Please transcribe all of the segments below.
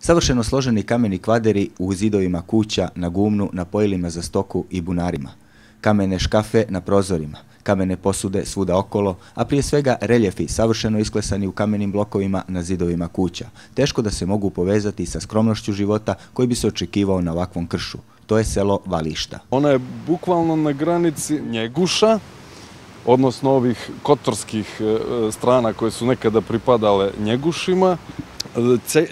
Savršeno složeni kameni kvaderi u zidovima kuća, na gumnu, na pojilima za stoku i bunarima. Kamene škafe na prozorima, kamene posude svuda okolo, a prije svega reljefi savršeno isklesani u kamenim blokovima na zidovima kuća. Teško da se mogu povezati sa skromnošću života koji bi se očekivao na ovakvom kršu. To je selo Vališta. Ona je bukvalno na granici Njeguša, odnosno ovih kotorskih e, e, strana koje su nekada pripadale Njegušima,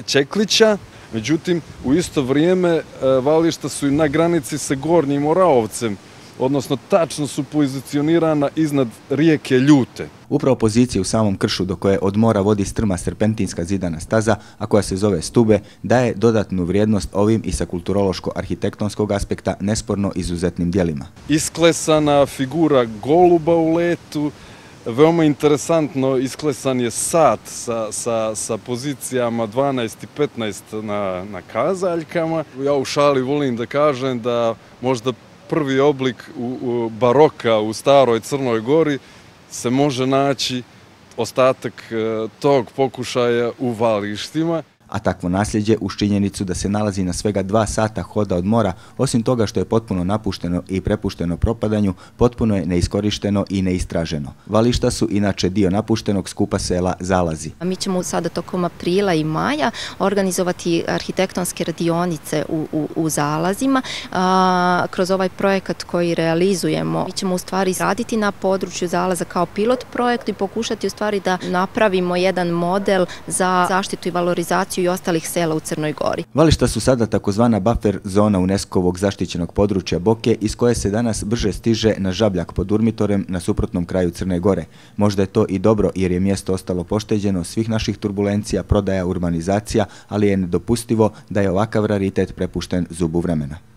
Čeklića, međutim, u isto vrijeme e, vališta su i na granici sa Gornjim Oraovcem, odnosno tačno su pozicionirana iznad rijeke Ljute. Upravo pozicija u samom kršu do koje od mora vodi strma serpentinska zidana staza, a koja se zove stube, daje dodatnu vrijednost ovim i sa kulturološko-arhitektonskog aspekta nesporno izuzetnim dijelima. Isklesana figura goluba u letu, veoma interesantno isklesan je sat sa, sa, sa pozicijama 12 i 15 na, na kazaljkama. Ja u šali volim da kažem da možda prvi oblik u, baroka u staroj Crnoj gori se može naći ostatak e, tog pokušaja u valištima a takvo nasljeđe uz činjenicu da se nalazi na svega dva sata hoda od mora, osim toga što je potpuno napušteno i prepušteno propadanju, potpuno je neiskorišteno i neistraženo. Vališta su inače dio napuštenog skupa sela Zalazi. Mi ćemo sada tokom aprila i maja organizovati arhitektonske radionice u Zalazima. Kroz ovaj projekat koji realizujemo, mi ćemo u stvari raditi na području Zalaza kao pilot projekt i pokušati u stvari da napravimo jedan model za zaštitu i valorizaciju Paću i ostalih sela u Crnoj Gori. Vališta su sada takozvana buffer zona UNESCO-ovog zaštićenog područja Boke iz koje se danas brže stiže na žabljak pod Urmitorem na suprotnom kraju Crne Gore. Možda je to i dobro jer je mjesto ostalo pošteđeno svih naših turbulencija, prodaja, urbanizacija, ali je nedopustivo da je ovakav raritet prepušten zubu vremena.